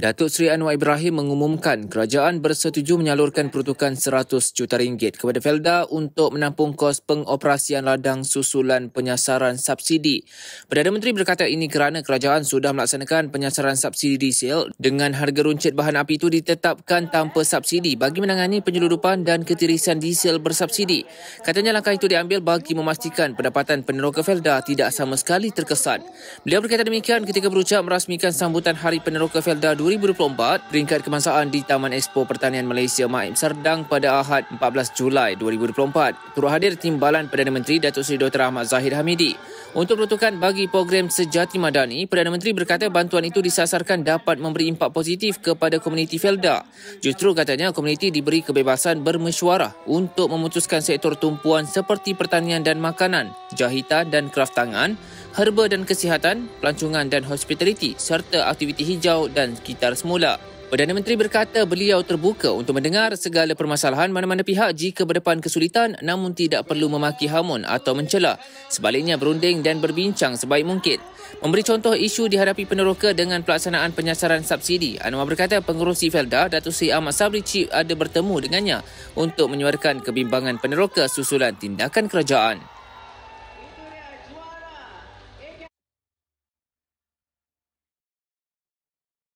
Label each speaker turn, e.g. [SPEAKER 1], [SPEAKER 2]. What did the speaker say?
[SPEAKER 1] Datuk Seri Anwar Ibrahim mengumumkan kerajaan bersetuju menyalurkan peruntukan 100 juta ringgit kepada Felda untuk menampung kos pengoperasian ladang susulan penyasaran subsidi. Perdana Menteri berkata ini kerana kerajaan sudah melaksanakan penyasaran subsidi diesel dengan harga runcit bahan api itu ditetapkan tanpa subsidi bagi menangani penyeludupan dan ketirisan diesel bersubsidi. Katanya langkah itu diambil bagi memastikan pendapatan peneroka Felda tidak sama sekali terkesan. Beliau berkata demikian ketika berucap merasmikan sambutan Hari Peneroka Felda 2022 2024 peringkat kebangsaan di Taman Expo Pertanian Malaysia Maim Serdang pada Ahad 14 Julai 2024. Turut hadir Timbalan Perdana Menteri Datuk Seri Dr. Ahmad Zahid Hamidi. Untuk peruntukan bagi program Sejati Madani, Perdana Menteri berkata bantuan itu disasarkan dapat memberi impak positif kepada komuniti Felda. Justru katanya komuniti diberi kebebasan bermesyuarah untuk memutuskan sektor tumpuan seperti pertanian dan makanan, jahitan dan kraftangan herba dan kesihatan, pelancongan dan hospitaliti serta aktiviti hijau dan sekitar semula. Perdana Menteri berkata beliau terbuka untuk mendengar segala permasalahan mana-mana pihak jika berdepan kesulitan namun tidak perlu memaki hamun atau mencela. Sebaliknya berunding dan berbincang sebaik mungkin. Memberi contoh isu dihadapi peneroka dengan pelaksanaan penyasaran subsidi, Anwar berkata pengurusi Felda, Datuk Seri Ahmad Sabri Cip ada bertemu dengannya untuk menyuarakan kebimbangan peneroka susulan tindakan kerajaan.